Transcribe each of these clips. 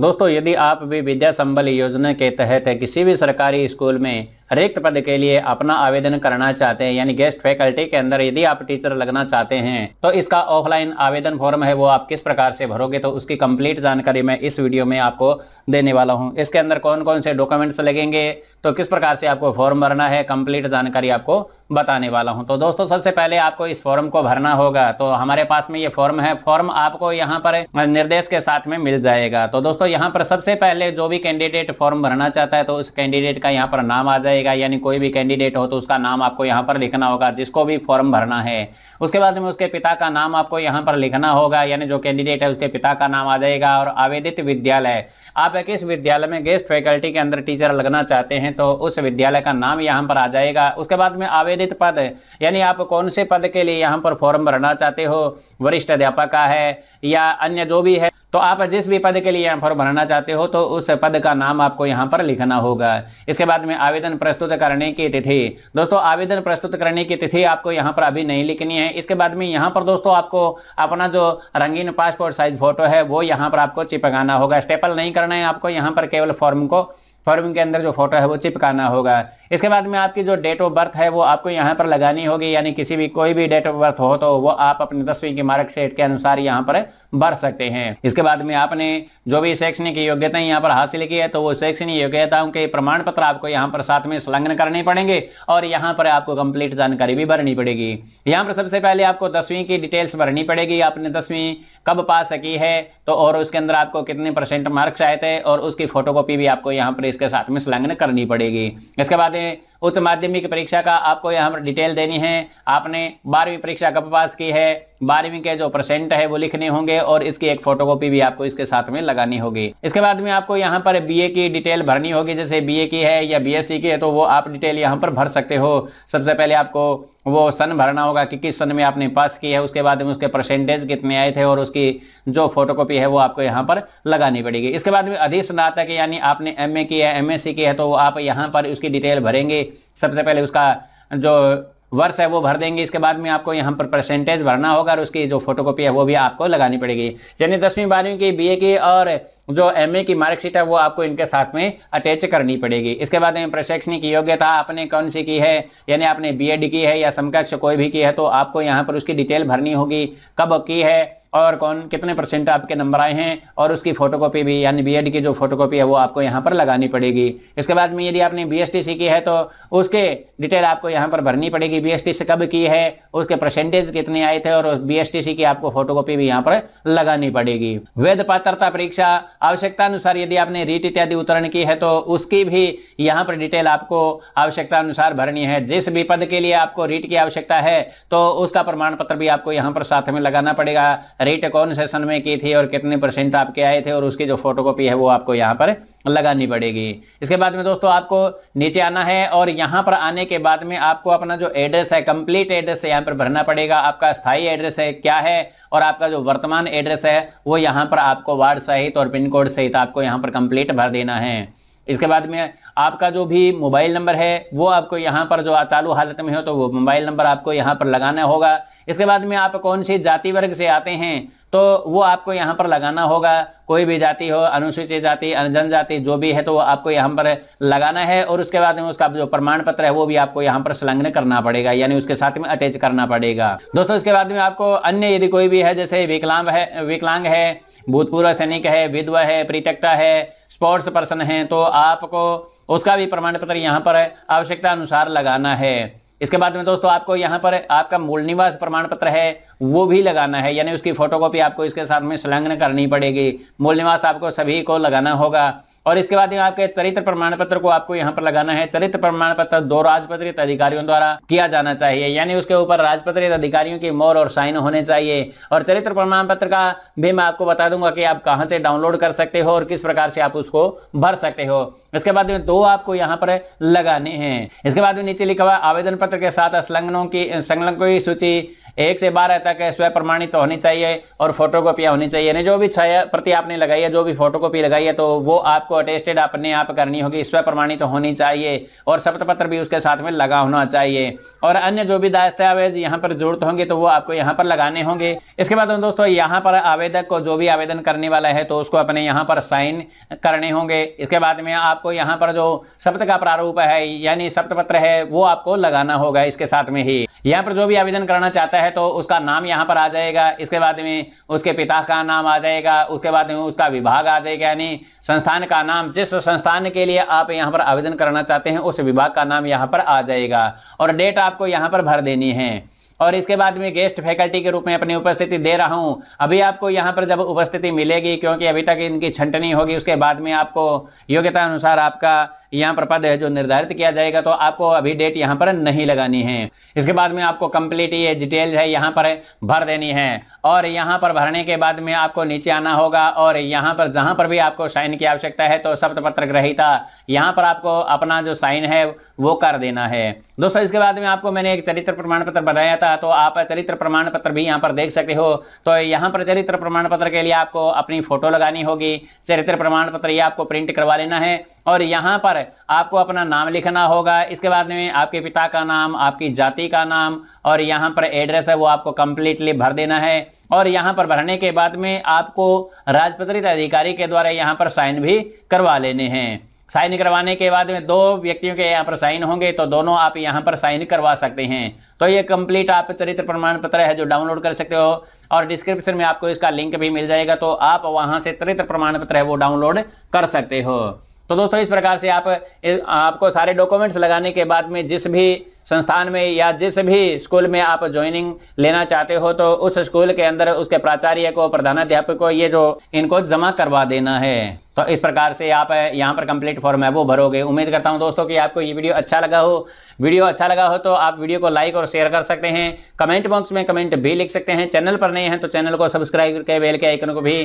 दोस्तों यदि आप भी विद्या संबल योजना के तहत किसी भी सरकारी स्कूल में रिक्त पद के लिए अपना आवेदन करना चाहते हैं यानी गेस्ट फैकल्टी के अंदर यदि आप टीचर लगना चाहते हैं तो इसका ऑफलाइन आवेदन फॉर्म है वो आप किस प्रकार से भरोगे तो उसकी कंप्लीट जानकारी मैं इस वीडियो में आपको देने वाला हूँ इसके अंदर कौन कौन से डॉक्यूमेंट्स लगेंगे तो किस प्रकार से आपको फॉर्म भरना है कंप्लीट जानकारी आपको बताने वाला हूं तो दोस्तों सबसे पहले आपको इस फॉर्म को भरना होगा तो हमारे पास में ये फॉर्म है फॉर्म आपको यहाँ पर निर्देश के साथ में मिल जाएगा तो दोस्तों यहाँ पर सबसे पहले जो भी कैंडिडेट फॉर्म भरना चाहता है तो उस कैंडिडेट का यहाँ पर नाम आ जाएगा रहेगा यानी कोई भी कैंडिडेट हो तो उसका नाम आपको यहाँ पर लिखना होगा जिसको भी फॉर्म भरना है उसके बाद में उसके पिता का नाम आपको यहाँ पर लिखना होगा यानी जो कैंडिडेट है उसके पिता का नाम आ जाएगा और आवेदित विद्यालय आप किस विद्यालय में गेस्ट फैकल्टी के अंदर टीचर लगना चाहते हैं तो उस विद्यालय का नाम यहाँ पर आ जाएगा उसके बाद में आवेदित पद यानी आप कौन से पद के लिए यहाँ पर फॉर्म भरना चाहते हो वरिष्ठ अध्यापक का है या अन्य जो भी है तो आप जिस भी पद के लिए यहाँ फॉर्म भरना चाहते हो तो उस पद का नाम आपको यहाँ पर लिखना होगा इसके बाद में आवेदन प्रस्तुत करने की तिथि दोस्तों आवेदन प्रस्तुत करने की तिथि आपको यहाँ पर अभी नहीं लिखनी है इसके बाद में यहाँ पर दोस्तों आपको अपना जो रंगीन पासपोर्ट साइज फोटो है वो यहाँ पर आपको चिपकाना होगा स्टेपल नहीं करना है आपको यहाँ पर केवल फॉर्म को फॉर्म के अंदर जो फोटो है वो चिपकाना होगा इसके बाद में आपकी जो डेट ऑफ बर्थ है वो आपको यहाँ पर लगानी होगी यानी किसी भी कोई भी डेट ऑफ बर्थ हो तो वो आप अपने दसवीं की मार्कशीट के अनुसार यहाँ पर भर सकते हैं इसके बाद में आपने जो भी शैक्षणिक योग्यता यहाँ पर हासिल की है तो वो शैक्षणिक योग्यताओं के प्रमाण पत्र आपको यहाँ पर साथ में संलग्न करने पड़ेंगे और यहाँ पर आपको कंप्लीट जानकारी भी भरनी पड़ेगी यहाँ पर सबसे पहले आपको दसवीं की डिटेल्स भरनी पड़ेगी आपने दसवीं कब पास की है तो और उसके अंदर आपको कितने परसेंट मार्क्स आए थे और उसकी फोटोकॉपी भी आपको यहाँ पर इसके साथ में संलग्न करनी पड़ेगी इसके बाद で उच्च माध्यमिक परीक्षा का आपको यहाँ डिटेल देनी है आपने बारहवीं परीक्षा कब पास की है बारहवीं के जो परसेंट है वो लिखने होंगे और इसकी एक फोटोकॉपी भी आपको इसके साथ में लगानी होगी इसके बाद में आपको यहाँ पर बीए की डिटेल भरनी होगी जैसे बीए की है या बीएससी की है तो वो आप डिटेल यहाँ पर भर सकते हो सबसे पहले आपको वो सन भरना होगा कि किस सन में आपने पास की है उसके बाद में उसके परसेंटेज कितने आए थे और उसकी जो फोटोकॉपी है वो आपको यहाँ पर लगानी पड़ेगी इसके बाद में अधिस्नातक यानी आपने एमए की है एमएससी की है तो वो आप यहाँ पर उसकी डिटेल भरेंगे सबसे पहले उसका जो वर्ष है वो भर देंगे इसके बाद में आपको यहाँ पर परसेंटेज भरना होगा और उसकी जो फोटोकॉपी है वो भी आपको लगानी पड़ेगी यानी दसवीं बारहवीं की बीए की और जो एमए की मार्कशीट है वो आपको इनके साथ में अटैच करनी पड़ेगी इसके बाद में प्रशिक्षण योग्यता आपने कौन सी की है यानी आपने बीएड की है या समकक्ष कोई भी की है तो आपको यहाँ पर उसकी डिटेल भरनी होगी कब की है और कौन कितने परसेंट आपके नंबर आए हैं और उसकी फोटोकॉपी भी यानी बीएड की जो फोटोकॉपी है वो आपको यहाँ पर लगानी पड़ेगी इसके बाद में यदि आपने बीएसटी की है तो उसके डिटेल आपको यहाँ पर भरनी पड़ेगी बीएसटी से कब की है उसके परसेंटेज कितने आए थे और बीएसटीसी की आपको फोटोकॉपी भी यहाँ पर लगानी पड़ेगी वेद पात्रता परीक्षा आवश्यकता अनुसार यदि आपने रीट इत्यादि उत्तरण की है तो उसकी भी यहाँ पर डिटेल आपको आवश्यकता अनुसार भरनी है जिस भी पद के लिए आपको रीट की आवश्यकता है तो उसका प्रमाण पत्र भी आपको यहाँ पर साथ में लगाना पड़ेगा रेट कौन सेशन में की थी और कितने परसेंट आपके आए थे और उसकी जो फोटोकॉपी है वो आपको यहाँ पर लगानी पड़ेगी इसके बाद में दोस्तों आपको नीचे आना है और यहाँ पर आने के बाद में आपको अपना जो एड्रेस है कंप्लीट एड्रेस है यहाँ पर भरना पड़ेगा आपका स्थायी एड्रेस है क्या है और आपका जो वर्तमान एड्रेस है वो यहाँ पर आपको वार्ड सहित और पिन कोड सहित आपको यहाँ पर कंप्लीट भर देना है इसके बाद में आपका जो भी मोबाइल नंबर है वो आपको यहाँ पर जो चालू हालत में हो तो वो मोबाइल नंबर आपको यहाँ पर लगाना होगा इसके बाद में आप कौन सी जाति वर्ग से आते हैं तो वो आपको यहाँ पर लगाना होगा कोई भी जाति हो अनुसूचित जाति जनजाति जो भी है तो वो आपको यहाँ पर लगाना है और उसके बाद में उसका जो प्रमाण पत्र है वो भी आपको यहाँ पर संलग्न करना पड़ेगा यानी उसके साथ में अटैच करना पड़ेगा दोस्तों इसके बाद में आपको अन्य यदि कोई भी है जैसे विकलांग है विकलांग है भूतपूर्व सैनिक है विधवा है परित्यक्ता है स्पोर्ट्स पर्सन हैं तो आपको उसका भी प्रमाण पत्र यहाँ पर आवश्यकता अनुसार लगाना है इसके बाद में दोस्तों आपको यहाँ पर आपका मूल निवास प्रमाण पत्र है वो भी लगाना है यानी उसकी फोटोकॉपी आपको इसके साथ में संलग्न करनी पड़ेगी मूल निवास आपको सभी को लगाना होगा और इसके बाद आपके चरित्र प्रमाण पत्र को आपको यहाँ पर लगाना है चरित्र प्रमाण पत्र दो राजपत्रित अधिकारियों द्वारा किया जाना चाहिए यानी उसके ऊपर राजपत्रित अधिकारियों की मोर और साइन होने चाहिए और चरित्र प्रमाण पत्र का भी मैं आपको बता दूंगा कि आप कहाँ से डाउनलोड कर सकते हो और किस प्रकार से आप उसको भर सकते हो इसके बाद में दो आपको यहाँ पर लगाने हैं इसके बाद में नीचे लिखा हुआ आवेदन पत्र के साथ संलग्नों की संलग्न की सूची एक से बारह तक स्वयं प्रमाणित तो होनी चाहिए और फोटोकॉपियां होनी चाहिए ने जो भी छह प्रति आपने लगाई है जो भी कॉपी लगाई है तो वो आपको अटेस्टेड अपने आप करनी होगी स्वयं प्रमाणित तो होनी चाहिए और शपथ पत्र भी उसके साथ में लगा होना चाहिए और अन्य जो भी दस्तावेज यहाँ पर जरूरत होंगे तो वो आपको यहाँ पर लगाने होंगे इसके बाद दोस्तों यहाँ पर आवेदक को जो भी आवेदन करने वाला है तो उसको अपने यहाँ पर साइन करने होंगे इसके बाद में आपको यहाँ पर जो शब्द का प्रारूप है यानी शब्द पत्र है वो आपको लगाना होगा इसके साथ में ही यहाँ पर जो भी आवेदन करना चाहता है तो उसका नाम यहाँ पर आ जाएगा इसके बाद में उसके पिता का नाम आ जाएगा उसके बाद में उसका विभाग आ जाएगा यानी संस्थान का नाम जिस संस्थान के लिए आप यहाँ पर आवेदन करना चाहते हैं उस विभाग का नाम यहाँ पर आ जाएगा और डेट आपको यहाँ पर भर देनी है और इसके बाद में गेस्ट फैकल्टी के रूप में अपनी उपस्थिति दे रहा हूं अभी आपको यहां पर जब उपस्थिति मिलेगी क्योंकि अभी तक इनकी छंटनी होगी उसके बाद में आपको योग्यता अनुसार आपका यहाँ पर पद जो निर्धारित किया जाएगा तो आपको अभी डेट यहाँ पर नहीं लगानी है इसके बाद में आपको कंप्लीट ये डिटेल है यहाँ पर भर देनी है और यहाँ पर भरने के बाद में आपको नीचे आना होगा और यहाँ पर जहाँ पर भी आपको साइन की आवश्यकता है तो शब्द पत्र ग्रहिता यहाँ पर आपको अपना जो साइन है वो कर देना है दोस्तों इसके बाद में आपको मैंने एक चरित्र प्रमाण पत्र बताया था तो आप चरित्र प्रमाण पत्र भी यहाँ पर देख सकते हो तो यहाँ पर चरित्र प्रमाण पत्र के लिए आपको अपनी फोटो लगानी होगी चरित्र प्रमाण पत्र ये आपको प्रिंट करवा लेना है और यहाँ पर है आपको अपना नाम लिखना होगा इसके बाद में आपके पिता का नाम आपकी जाति का नाम और यहाँ पर एड्रेस है वो आपको कंप्लीटली भर देना है और यहाँ पर भरने के बाद में आपको राजपत्रित अधिकारी के द्वारा यहाँ पर साइन भी करवा लेने हैं साइन करवाने के बाद में दो व्यक्तियों के यहाँ पर साइन होंगे तो दोनों आप यहाँ पर साइन करवा सकते हैं तो ये कंप्लीट आप चरित्र प्रमाण पत्र है जो डाउनलोड कर सकते हो और डिस्क्रिप्शन में आपको इसका लिंक भी मिल जाएगा तो आप वहां से चरित्र प्रमाण पत्र है वो डाउनलोड कर सकते हो तो दोस्तों इस प्रकार से आप आपको सारे डॉक्यूमेंट्स लगाने के बाद में जिस भी संस्थान में या जिस भी स्कूल में आप ज्वाइनिंग लेना चाहते हो तो उस स्कूल के अंदर उसके प्राचार्य को प्रधानाध्यापक को ये जो इनको जमा करवा देना है तो इस प्रकार से आप यहाँ पर कंप्लीट फॉर्म है वो भरोगे उम्मीद करता हूँ दोस्तों कि आपको ये वीडियो अच्छा लगा हो वीडियो अच्छा लगा हो तो आप वीडियो को लाइक और शेयर कर सकते हैं कमेंट बॉक्स में कमेंट भी लिख सकते हैं चैनल पर नहीं है तो चैनल को सब्सक्राइब करके बेल के आइकन को भी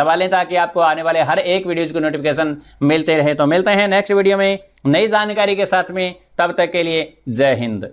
दबा लें ताकि आपको आने वाले हर एक वीडियो को नोटिफिकेशन मिलते रहे तो मिलते हैं नेक्स्ट वीडियो में नई जानकारी के साथ में तब तक के लिए जय हिंद